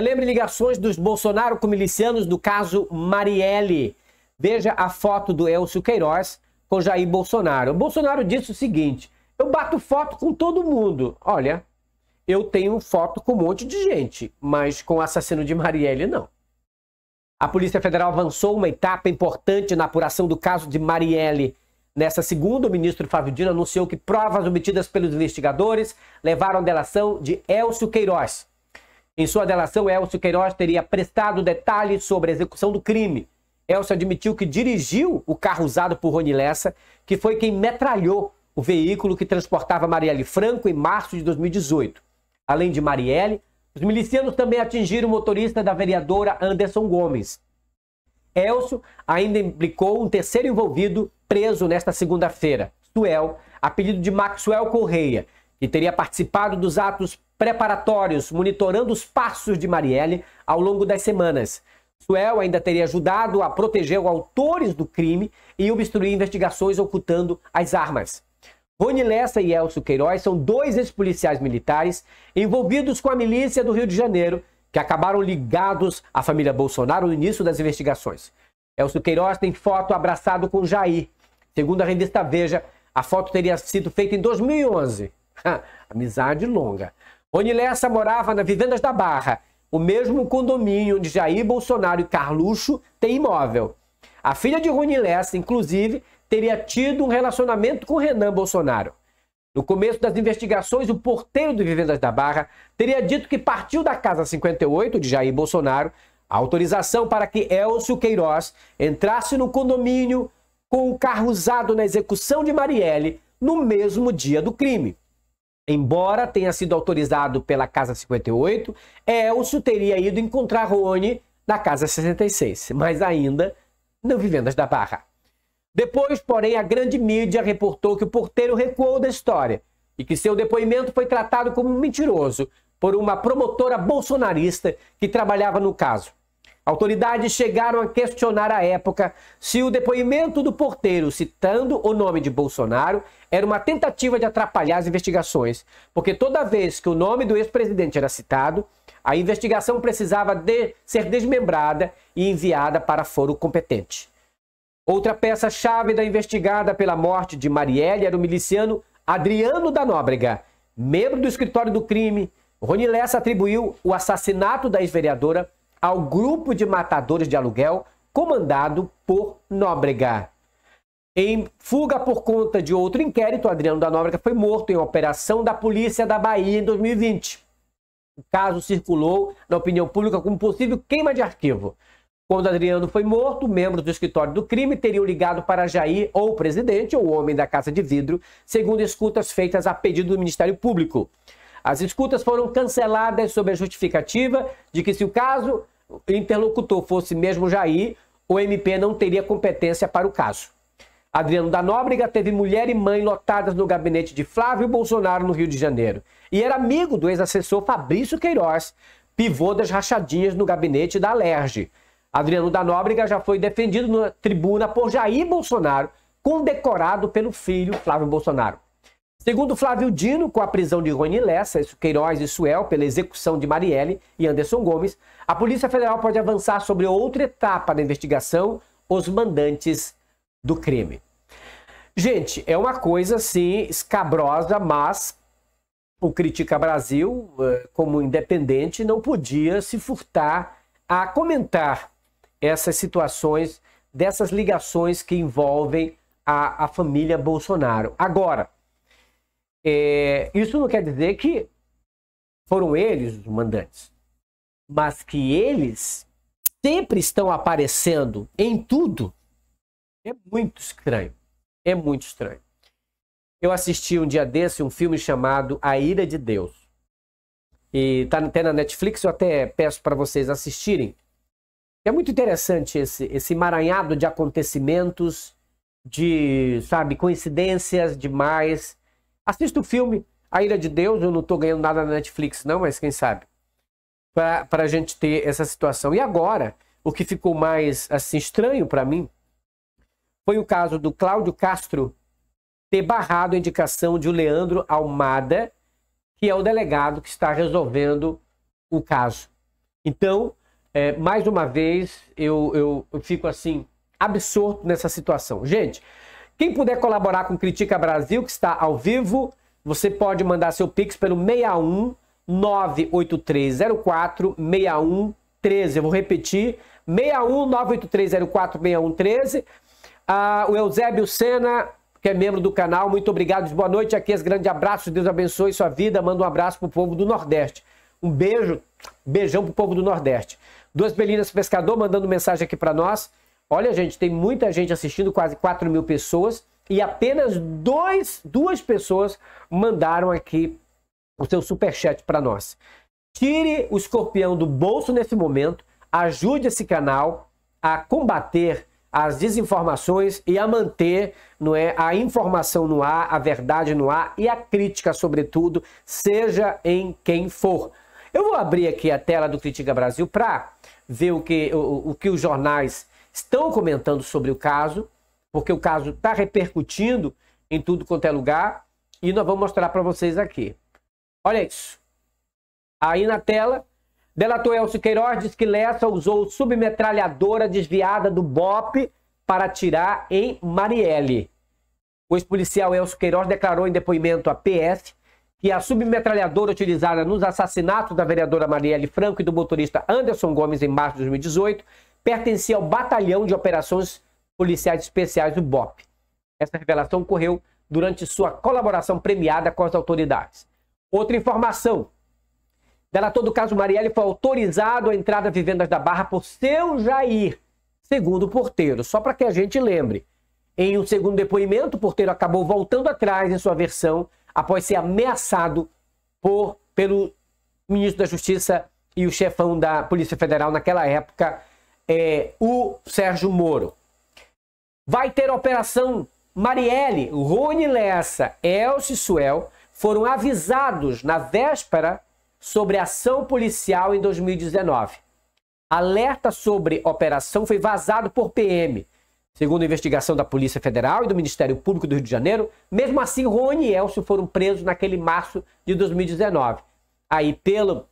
Relembre ligações dos Bolsonaro com milicianos do caso Marielle. Veja a foto do Elcio Queiroz com Jair Bolsonaro. O Bolsonaro disse o seguinte: eu bato foto com todo mundo. Olha, eu tenho foto com um monte de gente, mas com o assassino de Marielle, não. A Polícia Federal avançou uma etapa importante na apuração do caso de Marielle. Nessa segunda, o ministro Fábio Dino anunciou que provas obtidas pelos investigadores levaram à delação de Elcio Queiroz. Em sua delação, Elcio Queiroz teria prestado detalhes sobre a execução do crime. Elcio admitiu que dirigiu o carro usado por Rony Lessa, que foi quem metralhou o veículo que transportava Marielle Franco em março de 2018. Além de Marielle, os milicianos também atingiram o motorista da vereadora Anderson Gomes. Elcio ainda implicou um terceiro envolvido preso nesta segunda-feira, Suel, apelido de Maxwell Correia, que teria participado dos atos preparatórios, monitorando os passos de Marielle ao longo das semanas. Suel ainda teria ajudado a proteger os autores do crime e obstruir investigações ocultando as armas. Rony Lessa e Elcio Queiroz são dois ex-policiais militares envolvidos com a milícia do Rio de Janeiro, que acabaram ligados à família Bolsonaro no início das investigações. Elcio Queiroz tem foto abraçado com Jair. Segundo a revista Veja, a foto teria sido feita em 2011. Amizade longa. Rony Lessa morava na Vivendas da Barra, o mesmo condomínio onde Jair Bolsonaro e Carluxo têm imóvel. A filha de Rony Lessa, inclusive, teria tido um relacionamento com Renan Bolsonaro. No começo das investigações, o porteiro do Vivendas da Barra teria dito que partiu da Casa 58 de Jair Bolsonaro a autorização para que Elcio Queiroz entrasse no condomínio com o carro usado na execução de Marielle no mesmo dia do crime embora tenha sido autorizado pela Casa 58, Elcio é, teria ido encontrar Rony na Casa 66, mas ainda no Vivendas da Barra. Depois, porém, a grande mídia reportou que o porteiro recuou da história e que seu depoimento foi tratado como mentiroso por uma promotora bolsonarista que trabalhava no caso. Autoridades chegaram a questionar à época se o depoimento do porteiro citando o nome de Bolsonaro era uma tentativa de atrapalhar as investigações, porque toda vez que o nome do ex-presidente era citado, a investigação precisava de ser desmembrada e enviada para foro competente. Outra peça-chave da investigada pela morte de Marielle era o miliciano Adriano da Nóbrega, membro do escritório do crime. Rony Lessa atribuiu o assassinato da ex-vereadora ao grupo de matadores de aluguel comandado por Nóbrega. Em fuga por conta de outro inquérito, Adriano da Nóbrega foi morto em operação da Polícia da Bahia em 2020. O caso circulou na opinião pública como possível queima de arquivo. Quando Adriano foi morto, membros do escritório do crime teriam ligado para Jair ou o presidente ou o homem da Casa de Vidro, segundo escutas feitas a pedido do Ministério Público. As escutas foram canceladas sob a justificativa de que, se o caso interlocutor fosse mesmo Jair, o MP não teria competência para o caso. Adriano da Nóbrega teve mulher e mãe lotadas no gabinete de Flávio Bolsonaro no Rio de Janeiro e era amigo do ex-assessor Fabrício Queiroz, pivô das rachadinhas no gabinete da Alerge. Adriano da Nóbrega já foi defendido na tribuna por Jair Bolsonaro, condecorado pelo filho Flávio Bolsonaro. Segundo Flávio Dino, com a prisão de Rony Lessa, Queiroz e Suel pela execução de Marielle e Anderson Gomes, a Polícia Federal pode avançar sobre outra etapa da investigação, os mandantes do crime. Gente, é uma coisa assim escabrosa, mas o Critica Brasil, eh, como independente, não podia se furtar a comentar essas situações, dessas ligações que envolvem a, a família Bolsonaro. Agora, é, isso não quer dizer que foram eles os mandantes, mas que eles sempre estão aparecendo em tudo. É muito estranho. É muito estranho. Eu assisti um dia desse um filme chamado A Ira de Deus. E tá até na Netflix, eu até peço para vocês assistirem. É muito interessante esse esse emaranhado de acontecimentos, de, sabe, coincidências demais Assista o filme A Ira de Deus. Eu não estou ganhando nada na Netflix, não, mas quem sabe? Para a gente ter essa situação. E agora, o que ficou mais assim estranho para mim foi o caso do Cláudio Castro ter barrado a indicação de o Leandro Almada, que é o delegado que está resolvendo o caso. Então, é, mais uma vez, eu, eu, eu fico assim, absorto nessa situação. Gente, quem puder colaborar com Critica Brasil, que está ao vivo, você pode mandar seu Pix pelo 61 98304 6113. Eu vou repetir: 61 98304 6113. Ah, o Eusébio Sena, que é membro do canal, muito obrigado. Boa noite, aqui as grande abraço. Deus abençoe sua vida. Manda um abraço pro povo do Nordeste. Um beijo, beijão pro povo do Nordeste. Duas Belinas Pescador mandando mensagem aqui para nós. Olha, gente, tem muita gente assistindo, quase 4 mil pessoas, e apenas dois, duas pessoas mandaram aqui o seu superchat para nós. Tire o escorpião do bolso nesse momento, ajude esse canal a combater as desinformações e a manter não é, a informação no ar, a verdade no ar e a crítica, sobretudo, seja em quem for. Eu vou abrir aqui a tela do Critica Brasil para ver o que, o, o que os jornais estão comentando sobre o caso, porque o caso está repercutindo em tudo quanto é lugar e nós vamos mostrar para vocês aqui. Olha isso. Aí na tela, delator Elcio Queiroz diz que Lessa usou submetralhadora desviada do BOP para atirar em Marielle. O ex-policial Elcio Queiroz declarou em depoimento à PS que a submetralhadora utilizada nos assassinatos da vereadora Marielle Franco e do motorista Anderson Gomes em março de 2018 pertencia ao Batalhão de Operações Policiais Especiais do BOP. Essa revelação ocorreu durante sua colaboração premiada com as autoridades. Outra informação. Delator do caso Marielle foi autorizado a entrada vivendas da Barra por seu Jair, segundo o porteiro. Só para que a gente lembre. Em um segundo depoimento, o porteiro acabou voltando atrás em sua versão após ser ameaçado por, pelo ministro da Justiça e o chefão da Polícia Federal naquela época, é, o Sérgio Moro. Vai ter Operação Marielle, Rony Lessa, Elcio Suel foram avisados na véspera sobre ação policial em 2019. Alerta sobre operação foi vazado por PM. Segundo a investigação da Polícia Federal e do Ministério Público do Rio de Janeiro, mesmo assim, Rony e Elcio foram presos naquele março de 2019. Aí, pelo,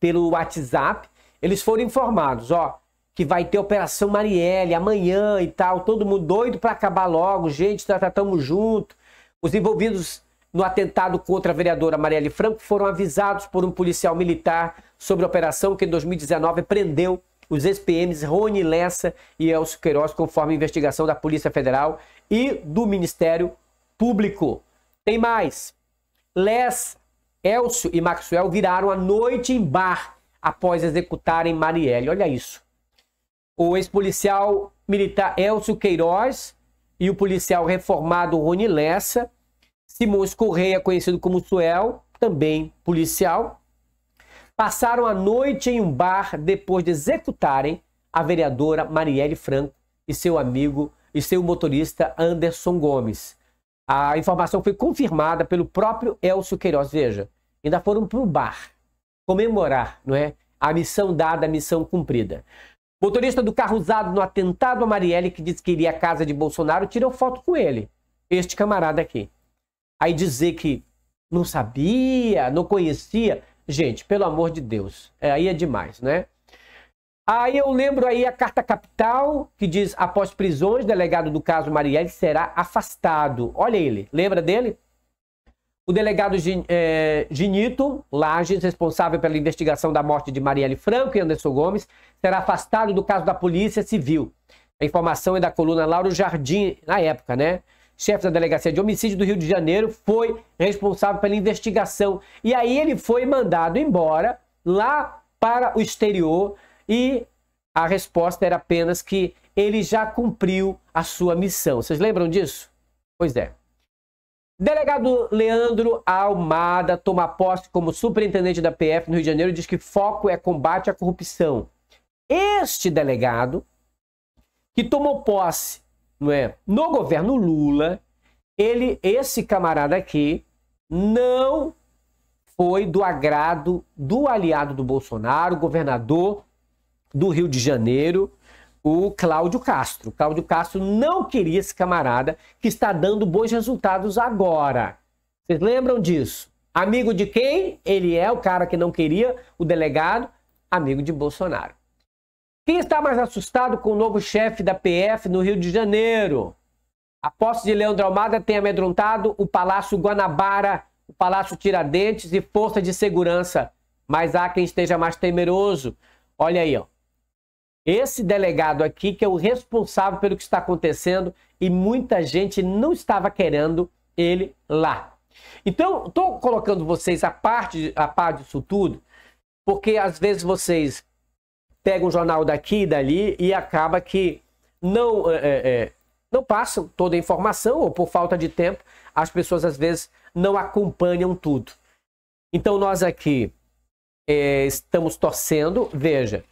pelo WhatsApp, eles foram informados, ó, que vai ter Operação Marielle amanhã e tal, todo mundo doido para acabar logo, gente, nós tá, estamos tá, juntos. Os envolvidos no atentado contra a vereadora Marielle Franco foram avisados por um policial militar sobre a operação que em 2019 prendeu os ex-PMs Rony Lessa e Elcio Queiroz, conforme a investigação da Polícia Federal e do Ministério Público. Tem mais. Lessa, Elcio e Maxwell viraram a noite em bar após executarem Marielle. Olha isso o ex-policial militar Elcio Queiroz e o policial reformado Rony Lessa, Simões Correia, conhecido como Suel, também policial, passaram a noite em um bar depois de executarem a vereadora Marielle Franco e seu amigo e seu motorista Anderson Gomes. A informação foi confirmada pelo próprio Elcio Queiroz. Veja, ainda foram para o bar comemorar, não é? A missão dada, a missão cumprida. Motorista do carro usado no atentado a Marielle, que disse que iria à casa de Bolsonaro, tirou foto com ele. Este camarada aqui. Aí dizer que não sabia, não conhecia. Gente, pelo amor de Deus, é, aí é demais, né? Aí eu lembro aí a carta capital que diz: após prisões, delegado do caso Marielle será afastado. Olha ele, lembra dele? O delegado é, Ginito Lages, responsável pela investigação da morte de Marielle Franco e Anderson Gomes, será afastado do caso da Polícia Civil. A informação é da coluna Lauro Jardim, na época, né? Chefe da Delegacia de Homicídio do Rio de Janeiro, foi responsável pela investigação. E aí ele foi mandado embora lá para o exterior e a resposta era apenas que ele já cumpriu a sua missão. Vocês lembram disso? Pois é. Delegado Leandro Almada toma posse como superintendente da PF no Rio de Janeiro e diz que foco é combate à corrupção. Este delegado, que tomou posse não é, no governo Lula, ele, esse camarada aqui, não foi do agrado do aliado do Bolsonaro, governador do Rio de Janeiro, o Cláudio Castro. Cláudio Castro não queria esse camarada que está dando bons resultados agora. Vocês lembram disso? Amigo de quem? Ele é o cara que não queria, o delegado, amigo de Bolsonaro. Quem está mais assustado com o novo chefe da PF no Rio de Janeiro? A posse de Leandro Almada tem amedrontado o Palácio Guanabara, o Palácio Tiradentes e força de segurança. Mas há quem esteja mais temeroso. Olha aí, ó. Esse delegado aqui que é o responsável pelo que está acontecendo e muita gente não estava querendo ele lá. Então, estou colocando vocês a parte a par disso tudo, porque às vezes vocês pegam um jornal daqui e dali e acaba que não, é, é, é, não passam toda a informação ou por falta de tempo, as pessoas às vezes não acompanham tudo. Então, nós aqui é, estamos torcendo, veja,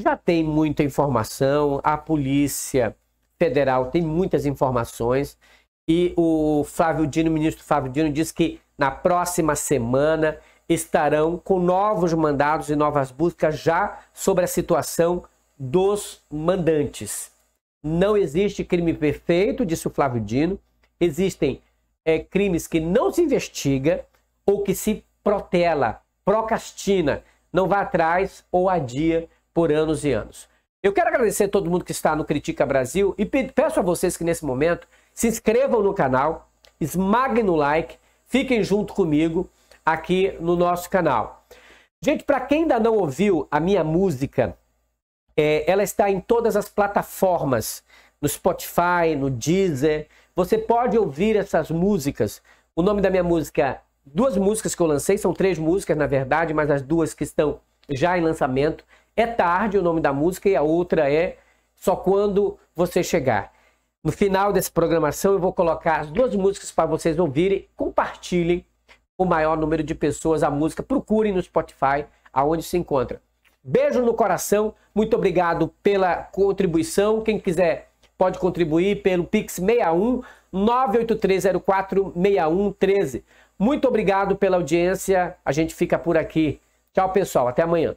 já tem muita informação, a Polícia Federal tem muitas informações e o Flávio Dino, o ministro Flávio Dino, disse que na próxima semana estarão com novos mandados e novas buscas já sobre a situação dos mandantes. Não existe crime perfeito, disse o Flávio Dino. Existem é, crimes que não se investiga ou que se protela, procrastina, não vai atrás ou adia por anos e anos. Eu quero agradecer a todo mundo que está no Critica Brasil e peço a vocês que nesse momento se inscrevam no canal, esmaguem no like, fiquem junto comigo aqui no nosso canal. Gente, para quem ainda não ouviu a minha música, é, ela está em todas as plataformas, no Spotify, no Deezer. Você pode ouvir essas músicas. O nome da minha música, duas músicas que eu lancei, são três músicas na verdade, mas as duas que estão já em lançamento. É tarde o nome da música e a outra é Só Quando Você Chegar. No final dessa programação eu vou colocar as duas músicas para vocês ouvirem. Compartilhem o maior número de pessoas a música. Procurem no Spotify aonde se encontra. Beijo no coração. Muito obrigado pela contribuição. Quem quiser pode contribuir pelo Pix 61 983046113. Muito obrigado pela audiência. A gente fica por aqui. Tchau, pessoal. Até amanhã.